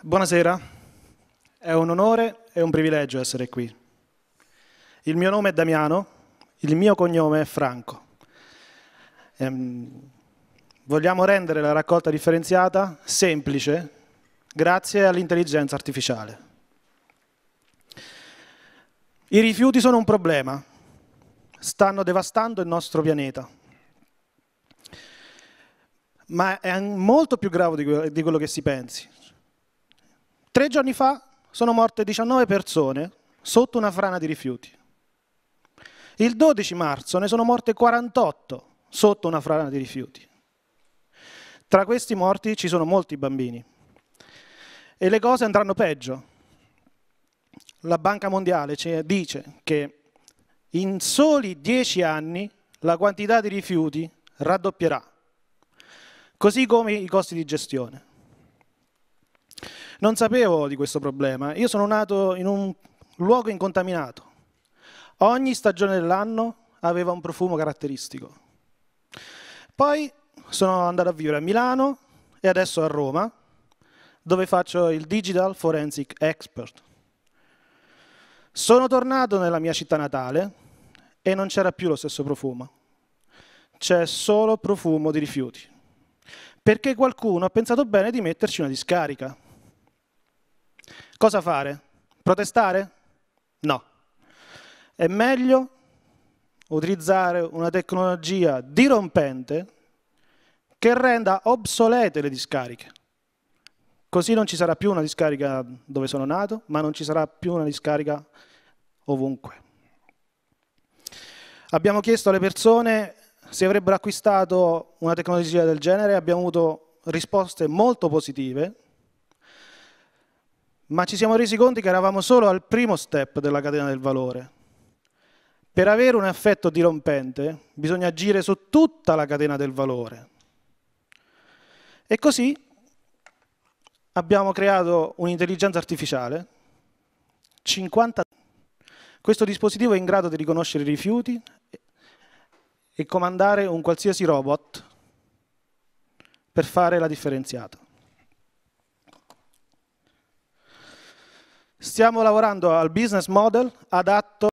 Buonasera, è un onore e un privilegio essere qui. Il mio nome è Damiano, il mio cognome è Franco. Ehm, vogliamo rendere la raccolta differenziata semplice grazie all'intelligenza artificiale. I rifiuti sono un problema, stanno devastando il nostro pianeta ma è molto più grave di quello che si pensi. Tre giorni fa sono morte 19 persone sotto una frana di rifiuti. Il 12 marzo ne sono morte 48 sotto una frana di rifiuti. Tra questi morti ci sono molti bambini. E le cose andranno peggio. La Banca Mondiale dice che in soli 10 anni la quantità di rifiuti raddoppierà, così come i costi di gestione. Non sapevo di questo problema. Io sono nato in un luogo incontaminato. Ogni stagione dell'anno aveva un profumo caratteristico. Poi sono andato a vivere a Milano e adesso a Roma, dove faccio il Digital Forensic Expert. Sono tornato nella mia città natale e non c'era più lo stesso profumo. C'è solo profumo di rifiuti. Perché qualcuno ha pensato bene di metterci una discarica. Cosa fare? Protestare? No. È meglio utilizzare una tecnologia dirompente che renda obsolete le discariche. Così non ci sarà più una discarica dove sono nato, ma non ci sarà più una discarica ovunque. Abbiamo chiesto alle persone se avrebbero acquistato una tecnologia del genere, abbiamo avuto risposte molto positive, ma ci siamo resi conto che eravamo solo al primo step della catena del valore. Per avere un effetto dirompente bisogna agire su tutta la catena del valore. E così abbiamo creato un'intelligenza artificiale, 50... questo dispositivo è in grado di riconoscere i rifiuti e comandare un qualsiasi robot per fare la differenziata. Stiamo lavorando al business model adatto